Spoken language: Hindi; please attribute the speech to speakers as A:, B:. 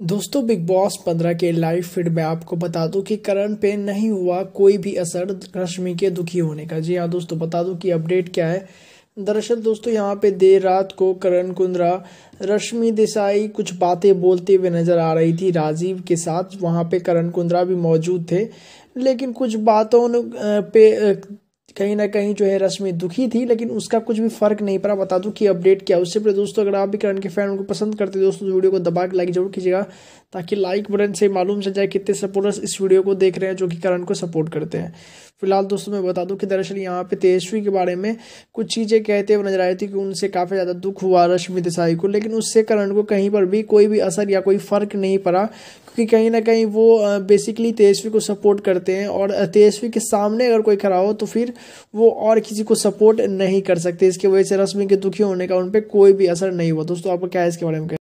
A: दोस्तों बिग बॉस पंद्रह के लाइव फीड में आपको बता दूं कि करण पे नहीं हुआ कोई भी असर रश्मि के दुखी होने का जी हाँ दोस्तों बता दूं कि अपडेट क्या है दरअसल दोस्तों यहाँ पे देर रात को करण कुंद्रा रश्मि देसाई कुछ बातें बोलते हुए नज़र आ रही थी राजीव के साथ वहाँ पे करण कुंद्रा भी मौजूद थे लेकिन कुछ बातों पे कहीं ना कहीं जो है रश्मि दुखी थी लेकिन उसका कुछ भी फर्क नहीं पड़ा बता दूं कि अपडेट क्या उससे पहले दोस्तों अगर आप भी करण के फैन उनको पसंद करते हैं दोस्तों वीडियो तो को दबा के लाइक जरूर कीजिएगा ताकि लाइक बटन से मालूम चल जाए कितने सपोर्टर्स इस वीडियो को देख रहे हैं जो कि करण को सपोर्ट करते हैं फिलहाल दोस्तों मैं बता दूं कि दरअसल यहाँ पे तेजस्वी के बारे में कुछ चीज़ें कहते हुए नजर आई थी कि उनसे काफ़ी ज़्यादा दुख हुआ रश्मि देसाई को लेकिन उससे करण को कहीं पर भी कोई भी असर या कोई फ़र्क नहीं पड़ा क्योंकि कहीं ना कहीं वो बेसिकली तेजस्वी को सपोर्ट करते हैं और तेजस्वी के सामने अगर कोई खड़ा हो तो फिर वो और किसी को सपोर्ट नहीं कर सकते इसकी वजह से रश्मि के दुखी होने का उन पर कोई भी असर नहीं हुआ दोस्तों आपको क्या है इसके बारे में